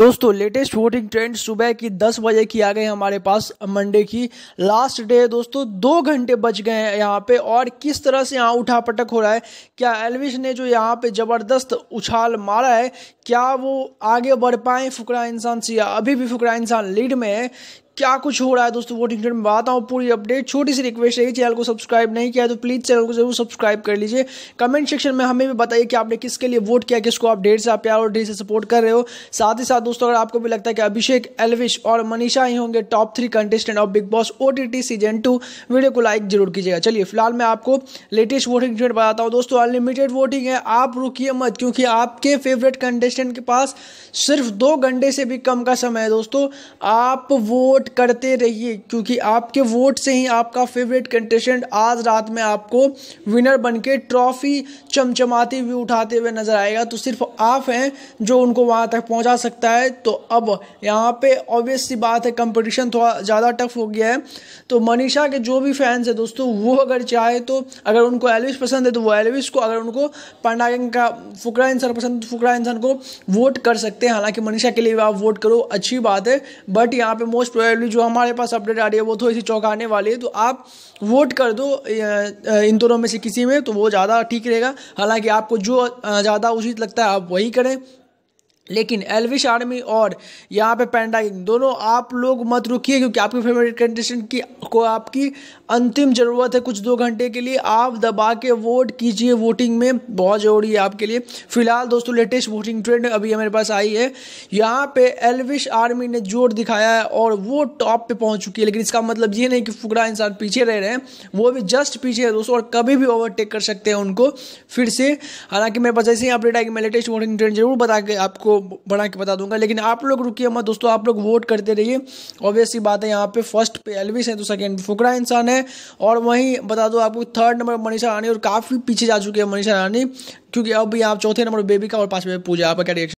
दोस्तों latest voting trend सुबह की दस बजे की आ गई हमारे पास मंडे की लास्ट डे दोस्तों दो घंटे बच गए हैं यहाँ पे और किस तरह से यहाँ उठा पटक हो रहा है क्या एलविश ने जो यहाँ पे ज़बरदस्त उछाल मारा है क्या वो आगे बढ़ पाए फुकरा इंसान सिया अभी भी फुकरा इंसान लीड में है क्या कुछ हो रहा है दोस्तों वोटिंग में बात आऊँ पूरी अपडेट छोटी सी रिक्वेस्ट है चैनल को सब्सक्राइब नहीं किया तो प्लीज़ चैनल को जरूर सब्सक्राइब कर लीजिए कमेंट सेक्शन में हमें भी बताइए कि आपने किसके लिए वोट किया किसको आप ढेर से प्यार और ढेर से सपोर्ट कर रहे हो साथ ही साथ दोस्तों अगर आपको भी लगता है कि अभिषेक एलविश और मनीषा ही होंगे top three contestant of Bigg Boss O season two video को लाइक जरूर कीजिएगा चलिए फिलहाल मैं आपको लेटेस्ट वोटिंग ट्रेंड बताता हूँ दोस्तों अनलिमिटेड वोटिंग है आप रुकिए मत क्योंकि आपके फेवरेट कंटेस्टेंट के पास सिर्फ दो घंटे से भी कम का समय है दोस्तों आप वोट वोट करते रहिए क्योंकि आपके वोट से ही आपका फेवरेट कंटेस्टेंट आज रात में आपको विनर बन के ट्रॉफी चमचमाते हुए उठाते हुए नज़र आएगा तो सिर्फ आप हैं जो उनको वहाँ तक पहुँचा सकता है तो अब यहाँ पे ऑब्वियस सी बात है कंपटीशन थोड़ा ज़्यादा टफ हो गया है तो मनीषा के जो भी फैंस हैं दोस्तों वो अगर चाहे तो अगर उनको एलविस पसंद है तो वो एलविस को अगर उनको पांडागन का फुकरा इंसान पसंद तो फुकरा इंसान को वोट कर सकते हैं हालांकि मनीषा के लिए आप वोट करो अच्छी बात है बट यहाँ पे मोस्ट वैल्यू जो हमारे पास अपडेट आ रही है वो थोड़ी सी चौंकाने वाली है तो आप वोट कर दो इन दोनों में से किसी में तो वो ज़्यादा ठीक रहेगा हालांकि आपको जो ज़्यादा उचित लगता है आप वही करें लेकिन एलविश आर्मी और यहाँ पे पैंडा दोनों आप लोग मत रुकिए क्योंकि आपकी फेवरेट कंटेस्टेंट की को आपकी अंतिम ज़रूरत है कुछ दो घंटे के लिए आप दबा के वोट कीजिए वोटिंग में बहुत ज़रूरी है आपके लिए फिलहाल दोस्तों लेटेस्ट वोटिंग ट्रेंड अभी हमारे पास आई है यहाँ पे एलविश आर्मी ने जोर दिखाया है और वो टॉप पर पहुँच चुकी है लेकिन इसका मतलब ये नहीं कि फुकरा इंसान पीछे रह रहे हैं वो भी जस्ट पीछे है दोस्तों और कभी भी ओवरटेक कर सकते हैं उनको फिर से हालांकि मेरे पास ही अपडेट आएगी मैं लेटेस्ट वोटिंग ट्रेंड जरूर बता के आपको बढ़ा के बता दूंगा लेकिन आप लोग रुकिए मत दोस्तों आप लोग वोट करते रहिए ऑब्वियस ही बात है यहाँ पे फर्स्ट पे एलविस है तो सेकेंड फुकरा इंसान है और वहीं बता दो आपको थर्ड नंबर मनीषा रानी और काफ़ी पीछे जा चुके हैं मनीषा रानी क्योंकि अब यहाँ चौथे नंबर बेबी का और पाँचवें पूजा आपका क्या रिएक्शन